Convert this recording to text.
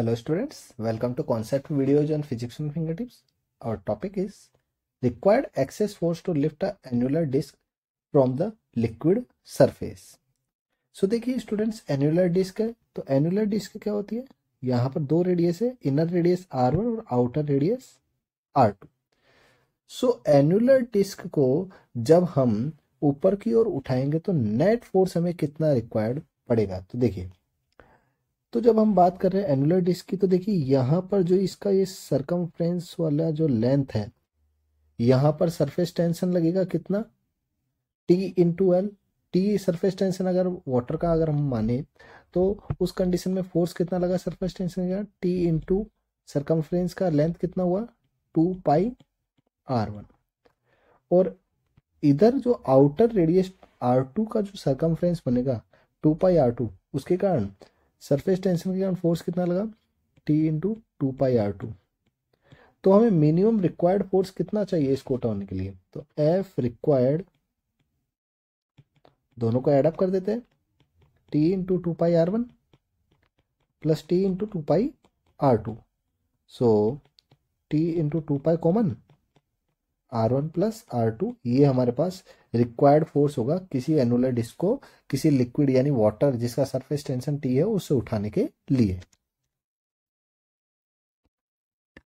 hello students welcome to concept videos on physics and fingertips our topic is required excess force to lift a annular disc from the liquid surface so देखिए students annular disc है तो annular disc क्या होती है यहाँ पर दो radius है इनर रेडियस आर वन और outer radius R two so annular disc को जब हम ऊपर की ओर उठाएंगे तो नेट फोर्स हमें कितना रिक्वायर्ड पड़ेगा तो देखिए तो जब हम बात कर रहे हैं एनुलर डिस्क की तो देखिए यहाँ पर जो इसका ये सरकम वाला जो लेंथ है यहाँ पर सरफेस टेंशन लगेगा कितना T into L T surface tension अगर वाटर का अगर हम माने तो उस कंडीशन में फोर्स कितना लगा सरफेस टेंशन का टी इंटू सरकम का लेंथ कितना हुआ टू पाई आर वन और इधर जो आउटर रेडियस आर टू का जो सरकम बनेगा टू पाई आर टू उसके कारण सरफेस टेंशन के कारण फोर्स कितना लगा T into two pi R two तो हमें मिनिमम रिक्वायर्ड फोर्स कितना चाहिए इसको उठाने के लिए तो एफ रिक्वायर्ड दोनों को एडअप कर देते हैं T into two pi R one plus T into two pi R two so T into two pi common R one plus R two ये हमारे पास रिक्वायर्ड फोर्स होगा किसी एनुलर डिस्क को किसी लिक्विड यानी वाटर जिसका सरफेस टेंशन टी है उससे उठाने के लिए